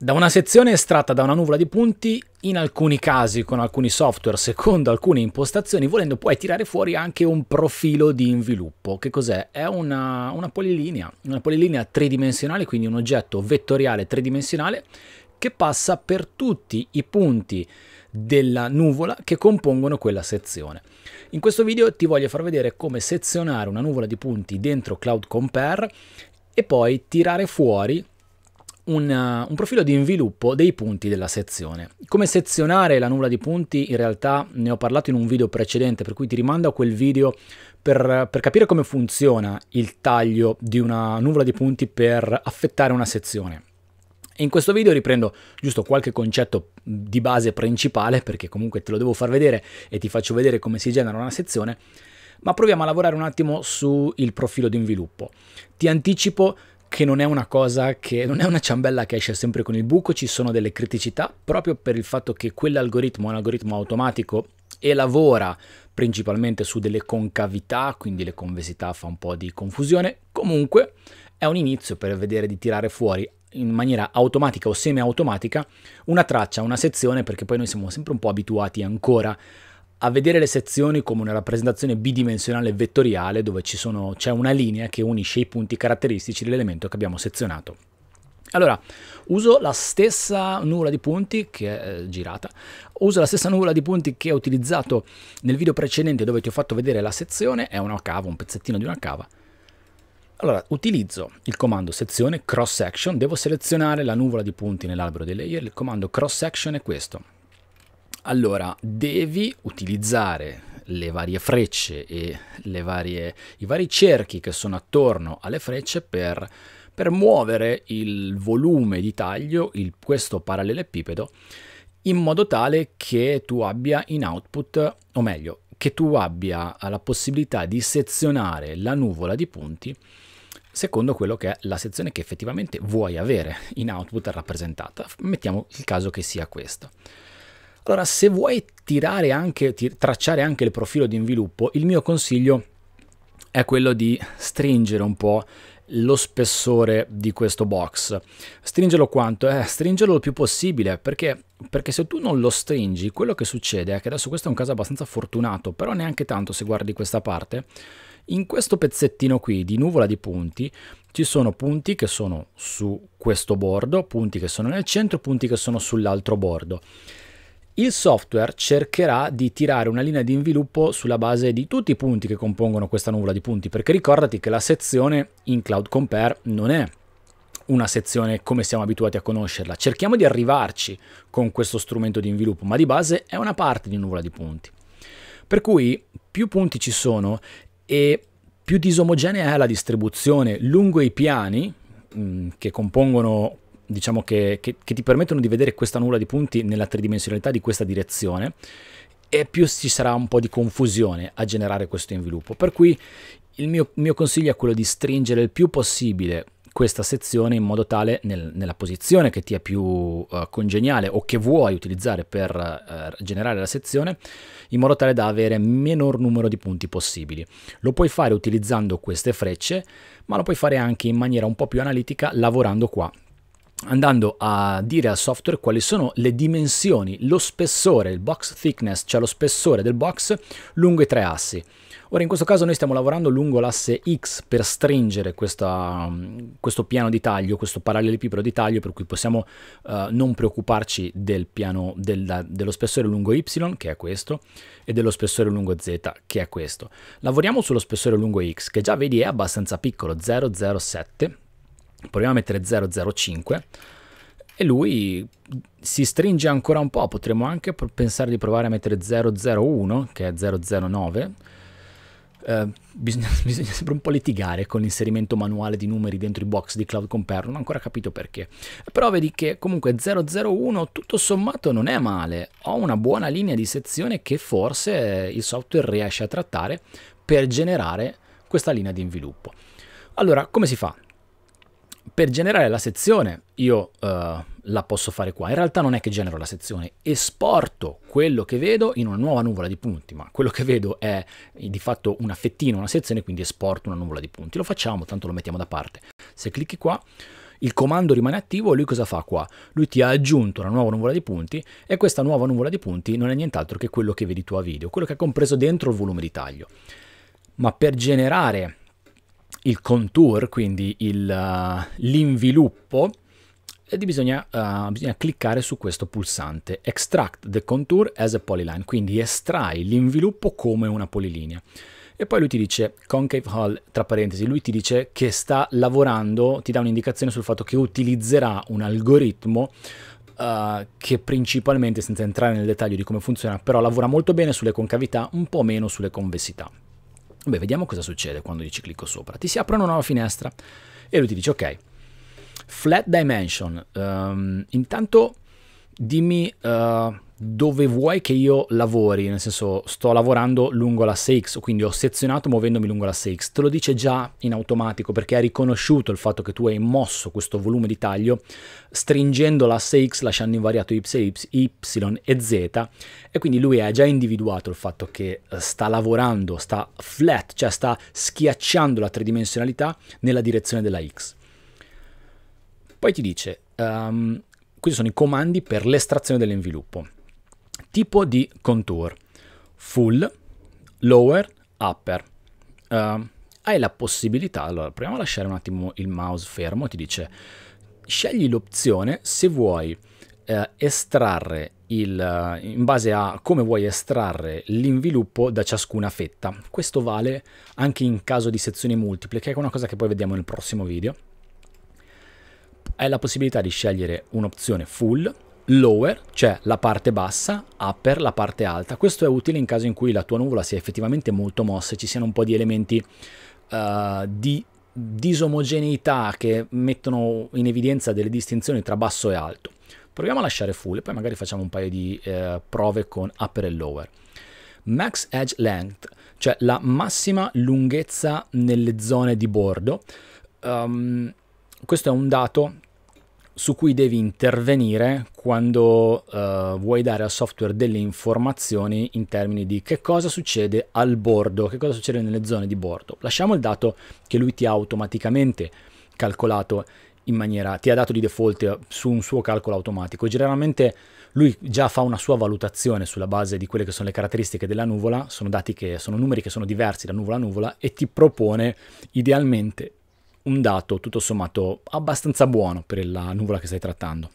da una sezione estratta da una nuvola di punti, in alcuni casi con alcuni software, secondo alcune impostazioni, volendo puoi tirare fuori anche un profilo di inviluppo. Che cos'è? È una, una polilinea, una polilinea tridimensionale, quindi un oggetto vettoriale tridimensionale che passa per tutti i punti della nuvola che compongono quella sezione. In questo video ti voglio far vedere come sezionare una nuvola di punti dentro Cloud Compare e poi tirare fuori un, un, profilo di inviluppo dei punti della sezione. Come sezionare la nuvola di punti in realtà ne ho parlato in un video precedente, per cui ti rimando a quel video per, per capire come funziona il taglio di una nuvola di punti per affettare una sezione. in questo video riprendo giusto qualche concetto di base principale, perché comunque te lo devo far vedere e ti faccio vedere come si genera una sezione, ma proviamo a lavorare un attimo sul profilo di inviluppo. Ti anticipo che non è una cosa che non è una ciambella che esce sempre con il buco, ci sono delle criticità proprio per il fatto che quell'algoritmo è un algoritmo automatico e lavora principalmente su delle concavità, quindi le convesità fa un po' di confusione. Comunque è un inizio per vedere di tirare fuori in maniera automatica o semiautomatica una traccia, una sezione, perché poi noi siamo sempre un po' abituati ancora a vedere le sezioni come una rappresentazione bidimensionale vettoriale dove sono, c'è una linea che unisce i punti caratteristici dell'elemento che abbiamo sezionato. Allora, uso la stessa nuvola di punti che è eh, girata, uso la stessa nuvola di punti che ho utilizzato nel video precedente dove ti ho fatto vedere la sezione, è una cava, un pezzettino di una cava. Allora, utilizzo il comando sezione cross section, devo selezionare la nuvola di punti nell'albero dei layer, il comando cross section è questo, allora, devi utilizzare le varie frecce e varie, i vari cerchi che sono attorno alle frecce per, per muovere il volume di taglio, il, questo parallelepipedo, in modo tale che tu abbia in output, o meglio, che tu abbia la possibilità di sezionare la nuvola di punti secondo quello che è la sezione che effettivamente vuoi avere in output rappresentata. Mettiamo il caso che sia questa. Allora, se vuoi tirare anche, tracciare anche il profilo di inviluppo, il mio consiglio è quello di stringere un po' lo spessore di questo box. Stringerlo quanto? Eh, stringerlo il più possibile, perché, perché se tu non lo stringi, quello che succede è che adesso questo è un caso abbastanza fortunato, però neanche tanto se guardi questa parte, in questo pezzettino qui di nuvola di punti ci sono punti che sono su questo bordo, punti che sono nel centro, punti che sono sull'altro bordo. Il software cercherà di tirare una linea di inviluppo sulla base di tutti i punti che compongono questa nuvola di punti, perché ricordati che la sezione in Cloud Compare non è una sezione come siamo abituati a conoscerla. Cerchiamo di arrivarci con questo strumento di inviluppo, ma di base è una parte di nuvola di punti. Per cui più punti ci sono e più disomogenea è la distribuzione lungo i piani mh, mm, che compongono diciamo che, che, che ti permettono di vedere questa nulla di punti nella tridimensionalità di questa direzione e più ci sarà un po' di confusione a generare questo inviluppo. Per cui il mio, mio consiglio è quello di stringere il più possibile questa sezione in modo tale nel, nella posizione che ti è più uh, congeniale o che vuoi utilizzare per uh, generare la sezione in modo tale da avere minor numero di punti possibili. Lo puoi fare utilizzando queste frecce ma lo puoi fare anche in maniera un po' più analitica lavorando qua andando a dire al software quali sono le dimensioni, lo spessore, il box thickness, cioè lo spessore del box lungo i tre assi. Ora in questo caso noi stiamo lavorando lungo l'asse X per stringere questa, questo piano di taglio, questo parallelepipro di taglio, per cui possiamo uh, non preoccuparci del piano, del, dello spessore lungo Y, che è questo, e dello spessore lungo Z, che è questo. Lavoriamo sullo spessore lungo X, che già vedi è abbastanza piccolo, 007 proviamo a mettere 005 e lui si stringe ancora un po', potremmo anche pensare di provare a mettere 001 che è 009 eh, bisogna, bisogna, sempre un po' litigare con l'inserimento manuale di numeri dentro i box di Cloud Compare, non ho ancora capito perché. Però vedi che comunque 001 tutto sommato non è male, ho una buona linea di sezione che forse il software riesce a trattare per generare questa linea di inviluppo. Allora, come si fa? per generare la sezione io uh, la posso fare qua. In realtà non è che genero la sezione, esporto quello che vedo in una nuova nuvola di punti, ma quello che vedo è di fatto una fettina, una sezione, quindi esporto una nuvola di punti. Lo facciamo, tanto lo mettiamo da parte. Se clicchi qua, il comando rimane attivo, e lui cosa fa qua? Lui ti ha aggiunto una nuova nuvola di punti e questa nuova nuvola di punti non è nient'altro che quello che vedi tu a video, quello che è compreso dentro il volume di taglio. Ma per generare il contour, quindi il, uh, l'inviluppo, ed bisogna, uh, bisogna, cliccare su questo pulsante Extract the contour as a polyline, quindi estrai l'inviluppo come una polilinea. E poi lui ti dice, concave hall, tra parentesi, lui ti dice che sta lavorando, ti dà un'indicazione sul fatto che utilizzerà un algoritmo Uh, che principalmente, senza entrare nel dettaglio di come funziona, però lavora molto bene sulle concavità, un po' meno sulle convessità. Beh, vediamo cosa succede quando io ci clicco sopra. Ti si apre una nuova finestra e lui ti dice, ok, flat dimension, um, intanto dimmi... Uh, dove vuoi che io lavori, nel senso sto lavorando lungo la 6 X, quindi ho sezionato muovendomi lungo la 6 X, te lo dice già in automatico perché ha riconosciuto il fatto che tu hai mosso questo volume di taglio stringendo la 6 X lasciando invariato y, y e z e quindi lui ha già individuato il fatto che eh, sta lavorando, sta flat, cioè sta schiacciando la tridimensionalità nella direzione della X. Poi ti dice, um, questi sono i comandi per l'estrazione dell'inviluppo Tipo di contour, full, lower, upper. Uh, hai la possibilità, allora proviamo a lasciare un attimo il mouse fermo, ti dice scegli l'opzione se vuoi eh, estrarre il, eh, in base a come vuoi estrarre l'inviluppo da ciascuna fetta. Questo vale anche in caso di sezioni multiple, che è una cosa che poi vediamo nel prossimo video. Hai la possibilità di scegliere un'opzione full, lower, cioè la parte bassa, upper, la parte alta. Questo è utile in caso in cui la tua nuvola sia effettivamente molto mossa e ci siano un po' di elementi uh, di disomogeneità che mettono in evidenza delle distinzioni tra basso e alto. Proviamo a lasciare full e poi magari facciamo un paio di eh, prove con upper e lower. Max Edge Length, cioè la massima lunghezza nelle zone di bordo. Um, questo è un dato su cui devi intervenire quando uh, vuoi dare al software delle informazioni in termini di che cosa succede al bordo, che cosa succede nelle zone di bordo. Lasciamo il dato che lui ti ha automaticamente calcolato in maniera, ti ha dato di default su un suo calcolo automatico. Generalmente lui già fa una sua valutazione sulla base di quelle che sono le caratteristiche della nuvola, sono dati che sono numeri che sono diversi da nuvola a nuvola e ti propone idealmente un dato tutto sommato abbastanza buono per la nuvola che stai trattando.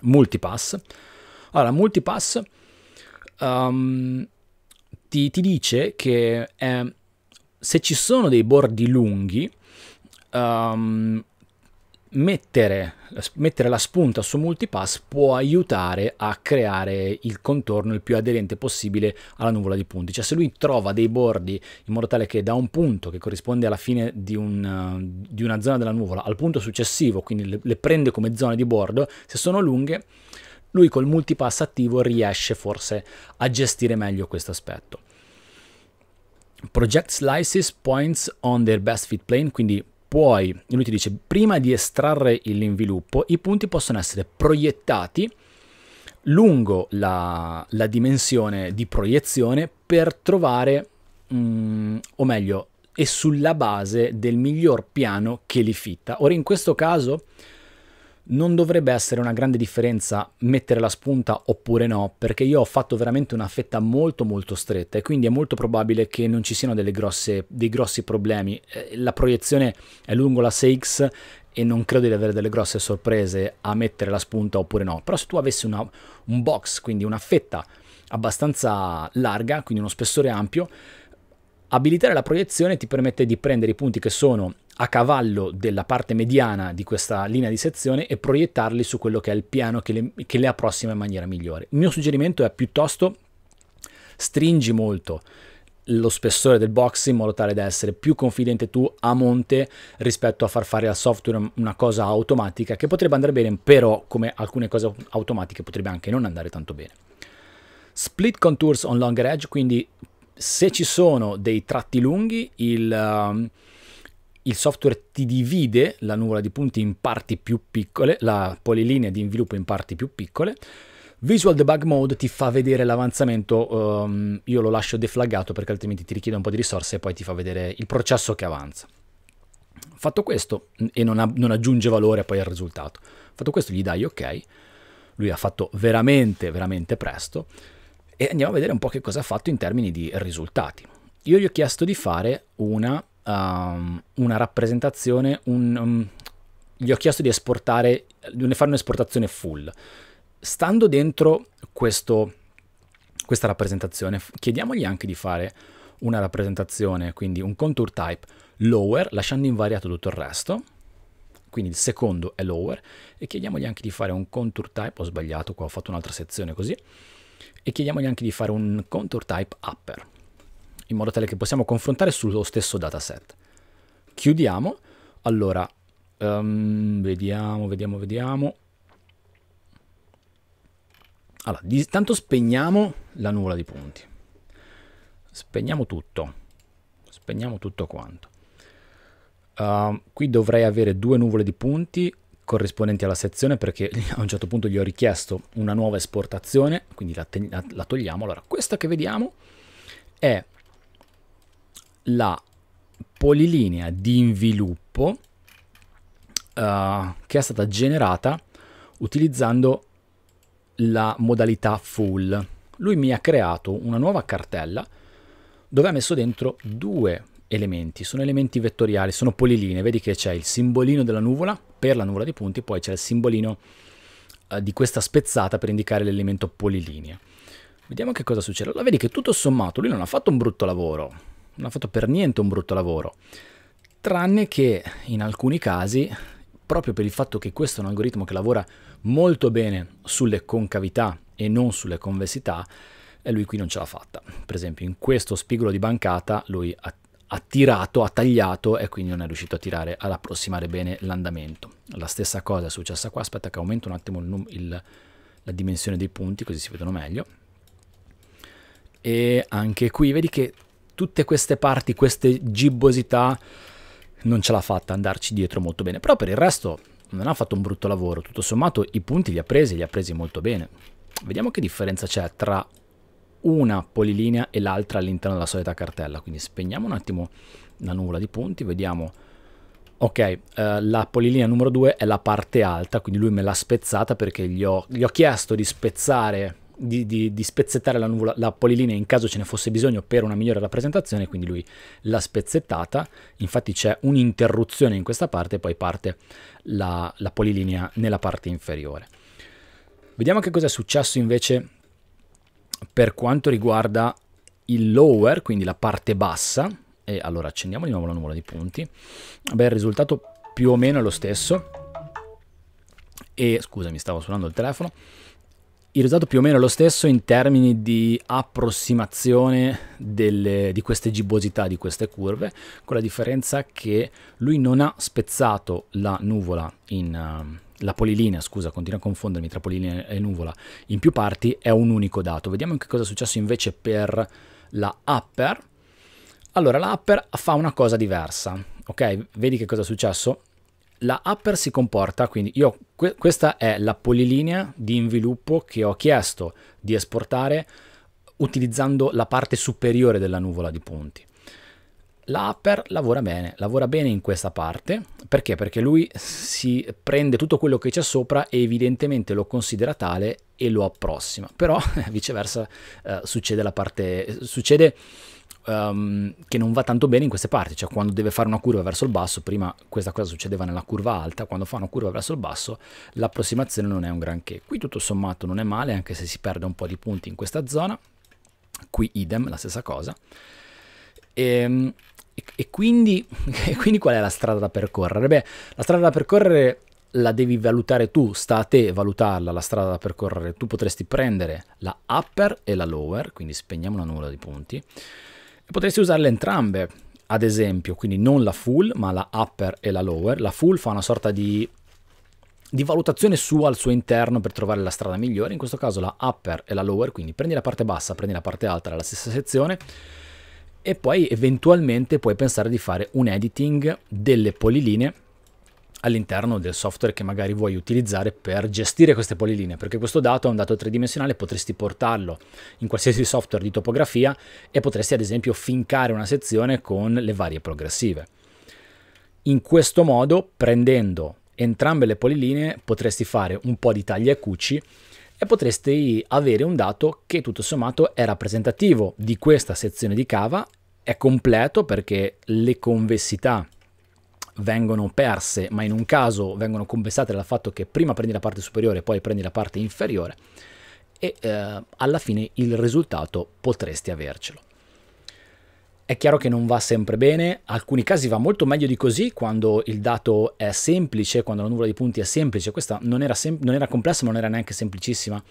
Multipass. Allora, multipass um, ti, ti, dice che eh, se ci sono dei bordi lunghi, um, mettere, mettere la spunta su multipass può aiutare a creare il contorno il più aderente possibile alla nuvola di punti. Cioè se lui trova dei bordi in modo tale che da un punto che corrisponde alla fine di, un, di una zona della nuvola al punto successivo, quindi le, le prende come zone di bordo, se sono lunghe, lui col multipass attivo riesce forse a gestire meglio questo aspetto. Project slices points on their best fit plane, quindi puoi, lui ti dice, prima di estrarre l'inviluppo, i punti possono essere proiettati lungo la, la dimensione di proiezione per trovare, mm, o meglio, e sulla base del miglior piano che li fitta. Ora in questo caso non dovrebbe essere una grande differenza mettere la spunta oppure no, perché io ho fatto veramente una fetta molto molto stretta e quindi è molto probabile che non ci siano grosse, dei grossi problemi. Eh, la proiezione è lungo la 6X e non credo di avere delle grosse sorprese a mettere la spunta oppure no, però se tu avessi una, un box, quindi una fetta abbastanza larga, quindi uno spessore ampio, abilitare la proiezione ti permette di prendere i punti che sono a cavallo della parte mediana di questa linea di sezione e proiettarli su quello che è il piano che le, che le approssima in maniera migliore. Il mio suggerimento è piuttosto stringi molto lo spessore del box in modo tale da essere più confidente tu a monte rispetto a far fare al software una cosa automatica che potrebbe andare bene, però come alcune cose automatiche potrebbe anche non andare tanto bene. Split contours on longer edge, quindi se ci sono dei tratti lunghi, il... Uh, il software ti divide la nuvola di punti in parti più piccole, la polilinea di inviluppo in parti più piccole. Visual Debug Mode ti fa vedere l'avanzamento, um, io lo lascio deflaggato perché altrimenti ti richiede un po' di risorse e poi ti fa vedere il processo che avanza. Fatto questo, e non, ha, non aggiunge valore poi al risultato, fatto questo gli dai ok, lui ha fatto veramente, veramente presto, e andiamo a vedere un po' che cosa ha fatto in termini di risultati. Io gli ho chiesto di fare una um, una rappresentazione, un, um, gli ho chiesto di esportare, di fare un'esportazione full. Stando dentro questo, questa rappresentazione, chiediamogli anche di fare una rappresentazione, quindi un contour type lower, lasciando invariato tutto il resto, quindi il secondo è lower, e chiediamogli anche di fare un contour type, ho sbagliato qua, ho fatto un'altra sezione così, e chiediamogli anche di fare un contour type upper in modo tale che possiamo confrontare sullo stesso dataset. Chiudiamo, allora, um, vediamo, vediamo, vediamo. Allora, di, tanto spegniamo la nuvola di punti. Spegniamo tutto. Spegniamo tutto quanto. Uh, qui dovrei avere due nuvole di punti corrispondenti alla sezione perché a un certo punto gli ho richiesto una nuova esportazione, quindi la, la, la togliamo. Allora, questa che vediamo è la polilinea di inviluppo uh, che è stata generata utilizzando la modalità full. Lui mi ha creato una nuova cartella dove ha messo dentro due elementi, sono elementi vettoriali, sono polilinee, vedi che c'è il simbolino della nuvola per la nuvola di punti, poi c'è il simbolino uh, di questa spezzata per indicare l'elemento polilinea. Vediamo che cosa succede. Allora vedi che tutto sommato lui non ha fatto un brutto lavoro, non ha fatto per niente un brutto lavoro, tranne che in alcuni casi, proprio per il fatto che questo è un algoritmo che lavora molto bene sulle concavità e non sulle convessità, e lui qui non ce l'ha fatta. Per esempio, in questo spigolo di bancata lui ha, ha tirato, ha tagliato e quindi non è riuscito a tirare, ad approssimare bene l'andamento. La stessa cosa è successa qua, aspetta che aumento un attimo il, il, la dimensione dei punti così si vedono meglio. E anche qui vedi che tutte queste parti, queste gibbosità, non ce l'ha fatta andarci dietro molto bene. Però per il resto non ha fatto un brutto lavoro, tutto sommato i punti li ha presi, li ha presi molto bene. Vediamo che differenza c'è tra una polilinea e l'altra all'interno della solita cartella, quindi spegniamo un attimo la nuvola di punti, vediamo... Ok, eh, la polilinea numero 2 è la parte alta, quindi lui me l'ha spezzata perché gli ho, gli ho chiesto di spezzare di, di, di, spezzettare la, nuvola, la polilinea in caso ce ne fosse bisogno per una migliore rappresentazione, quindi lui l'ha spezzettata, infatti c'è un'interruzione in questa parte e poi parte la, la polilinea nella parte inferiore. Vediamo che cosa è successo invece per quanto riguarda il lower, quindi la parte bassa, e allora accendiamo di nuovo la nuvola di punti, beh il risultato più o meno è lo stesso, e scusa mi stavo suonando il telefono, il risultato più o meno è lo stesso in termini di approssimazione delle, di queste gibbosità, di queste curve, con la differenza che lui non ha spezzato la nuvola in... Uh, la polilinea, scusa, continuo a confondermi tra polilinea e nuvola, in più parti è un unico dato. Vediamo che cosa è successo invece per la upper. Allora, la upper fa una cosa diversa, ok? Vedi che cosa è successo? La upper si comporta, quindi io, que- questa è la polilinea di inviluppo che ho chiesto di esportare utilizzando la parte superiore della nuvola di punti. La upper lavora bene, lavora bene in questa parte, perché? Perché lui si prende tutto quello che c'è sopra e evidentemente lo considera tale e lo approssima, però viceversa eh, succede la parte... succede um, che non va tanto bene in queste parti, cioè quando deve fare una curva verso il basso, prima questa cosa succedeva nella curva alta, quando fa una curva verso il basso l'approssimazione non è un granché. Qui tutto sommato non è male, anche se si perde un po' di punti in questa zona, qui idem, la stessa cosa. Ehm, e, e, quindi, e quindi qual è la strada da percorrere? Beh, la strada da percorrere la devi valutare tu, sta a te valutarla la strada da percorrere. Tu potresti prendere la upper e la lower, quindi spegniamo la nuvola di punti. Potresti usarle entrambe, ad esempio, quindi non la full, ma la upper e la lower. La full fa una sorta di, di valutazione sua al suo interno per trovare la strada migliore. In questo caso la upper e la lower, quindi prendi la parte bassa, prendi la parte alta della stessa sezione e poi eventualmente puoi pensare di fare un editing delle polilinee all'interno del software che magari vuoi utilizzare per gestire queste polilinee, perché questo dato è un dato tridimensionale, potresti portarlo in qualsiasi software di topografia e potresti ad esempio fincare una sezione con le varie progressive. In questo modo, prendendo entrambe le polilinee, potresti fare un po' di tagli e cuci e potresti avere un dato che tutto sommato è rappresentativo di questa sezione di cava, è completo perché le convessità vengono perse, ma in un caso vengono compensate dal fatto che prima prendi la parte superiore e poi prendi la parte inferiore e eh, alla fine il risultato potresti avercelo. È chiaro che non va sempre bene, alcuni casi va molto meglio di così quando il dato è semplice, quando la nuvola di punti è semplice, questa non era, sem- non era complessa ma non era neanche semplicissima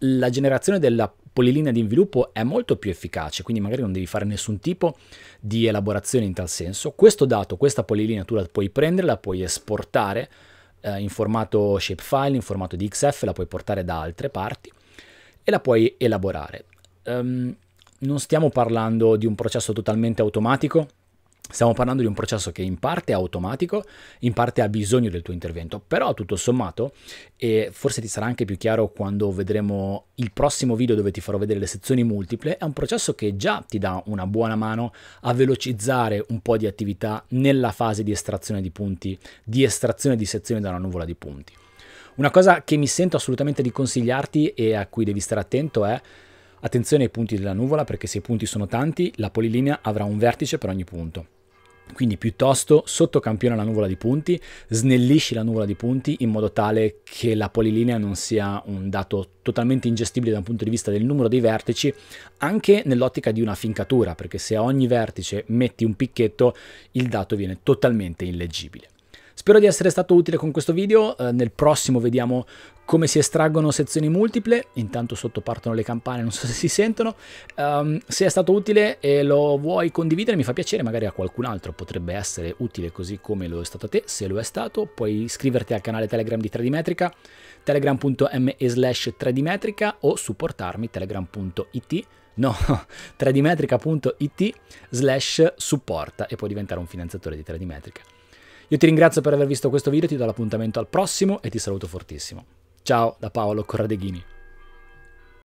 la generazione della polilinea di inviluppo è molto più efficace, quindi magari non devi fare nessun tipo di elaborazione in tal senso. Questo dato, questa polilinea tu la puoi prendere, la puoi esportare eh, in formato shapefile, in formato di XF, la puoi portare da altre parti e la puoi elaborare. Um, non stiamo parlando di un processo totalmente automatico, Stiamo parlando di un processo che in parte è automatico, in parte ha bisogno del tuo intervento, però tutto sommato, e forse ti sarà anche più chiaro quando vedremo il prossimo video dove ti farò vedere le sezioni multiple, è un processo che già ti dà una buona mano a velocizzare un po' di attività nella fase di estrazione di punti, di estrazione di sezioni da una nuvola di punti. Una cosa che mi sento assolutamente di consigliarti e a cui devi stare attento è attenzione ai punti della nuvola perché se i punti sono tanti la polilinea avrà un vertice per ogni punto quindi piuttosto sottocampiona la nuvola di punti, snellisci la nuvola di punti in modo tale che la polilinea non sia un dato totalmente ingestibile da un punto di vista del numero dei vertici, anche nell'ottica di una fincatura, perché se a ogni vertice metti un picchetto il dato viene totalmente illeggibile. Spero di essere stato utile con questo video, eh, nel prossimo vediamo come si estraggono sezioni multiple, intanto sotto partono le campane, non so se si sentono, um, se è stato utile e lo vuoi condividere mi fa piacere, magari a qualcun altro potrebbe essere utile così come lo è stato a te, se lo è stato puoi iscriverti al canale Telegram di 3D Metrica, telegram.me slash 3D Metrica o supportarmi telegram.it no, 3dmetrica.it slash supporta e puoi diventare un finanziatore di 3D Metrica. Io ti ringrazio per aver visto questo video, ti do l'appuntamento al prossimo e ti saluto fortissimo. Ciao da Paolo Corradeghini.